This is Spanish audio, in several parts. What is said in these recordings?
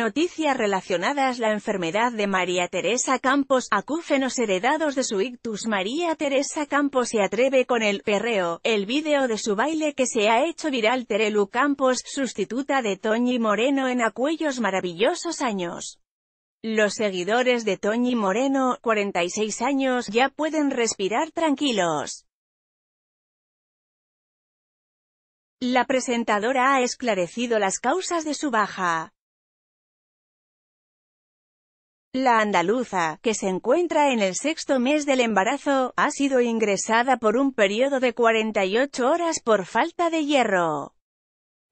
Noticias relacionadas La enfermedad de María Teresa Campos, acúfenos heredados de su ictus María Teresa Campos se atreve con el perreo, el vídeo de su baile que se ha hecho viral Terelu Campos, sustituta de Toñi Moreno en Acuellos Maravillosos Años. Los seguidores de Toñi Moreno, 46 años, ya pueden respirar tranquilos. La presentadora ha esclarecido las causas de su baja. La andaluza, que se encuentra en el sexto mes del embarazo, ha sido ingresada por un periodo de 48 horas por falta de hierro.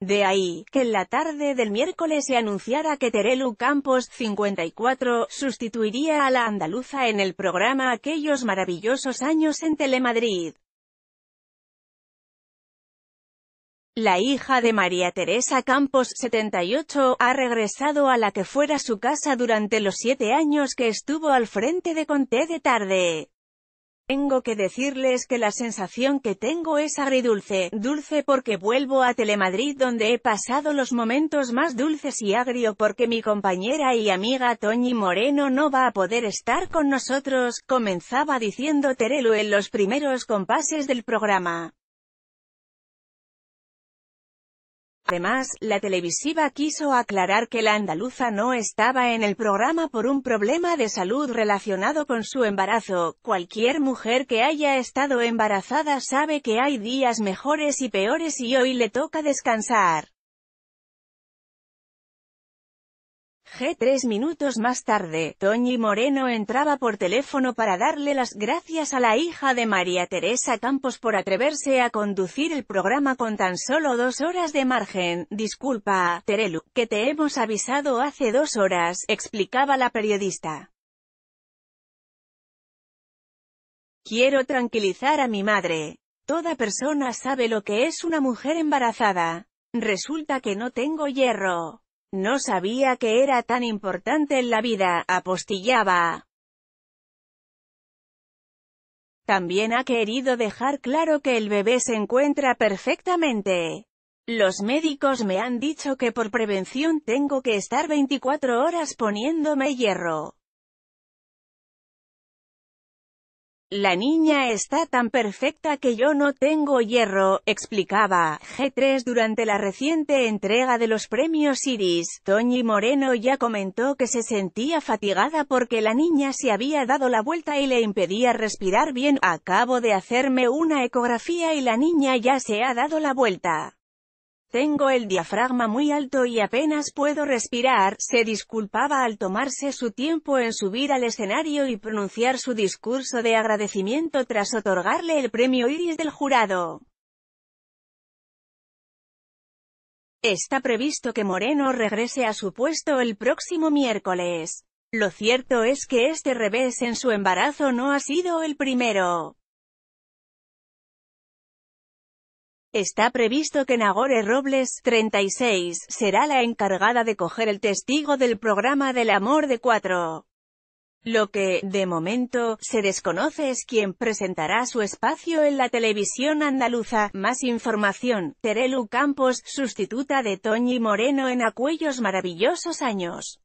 De ahí, que en la tarde del miércoles se anunciara que Terelu Campos, 54, sustituiría a la andaluza en el programa Aquellos maravillosos años en Telemadrid. La hija de María Teresa Campos, 78, ha regresado a la que fuera su casa durante los siete años que estuvo al frente de Conté de Tarde. Tengo que decirles que la sensación que tengo es agridulce, dulce porque vuelvo a Telemadrid donde he pasado los momentos más dulces y agrio porque mi compañera y amiga Toñi Moreno no va a poder estar con nosotros, comenzaba diciendo Terelu en los primeros compases del programa. Además, la televisiva quiso aclarar que la andaluza no estaba en el programa por un problema de salud relacionado con su embarazo. Cualquier mujer que haya estado embarazada sabe que hay días mejores y peores y hoy le toca descansar. Tres minutos más tarde, Toñi Moreno entraba por teléfono para darle las gracias a la hija de María Teresa Campos por atreverse a conducir el programa con tan solo dos horas de margen. Disculpa, Terelu, que te hemos avisado hace dos horas, explicaba la periodista. Quiero tranquilizar a mi madre. Toda persona sabe lo que es una mujer embarazada. Resulta que no tengo hierro. No sabía que era tan importante en la vida, apostillaba. También ha querido dejar claro que el bebé se encuentra perfectamente. Los médicos me han dicho que por prevención tengo que estar 24 horas poniéndome hierro. La niña está tan perfecta que yo no tengo hierro, explicaba G3 durante la reciente entrega de los premios Iris. Toñi Moreno ya comentó que se sentía fatigada porque la niña se había dado la vuelta y le impedía respirar bien. Acabo de hacerme una ecografía y la niña ya se ha dado la vuelta. Tengo el diafragma muy alto y apenas puedo respirar, se disculpaba al tomarse su tiempo en subir al escenario y pronunciar su discurso de agradecimiento tras otorgarle el premio Iris del jurado. Está previsto que Moreno regrese a su puesto el próximo miércoles. Lo cierto es que este revés en su embarazo no ha sido el primero. Está previsto que Nagore Robles, 36, será la encargada de coger el testigo del programa del amor de cuatro. Lo que, de momento, se desconoce es quién presentará su espacio en la televisión andaluza. Más información, Terelu Campos, sustituta de Toñi Moreno en Acuellos Maravillosos Años.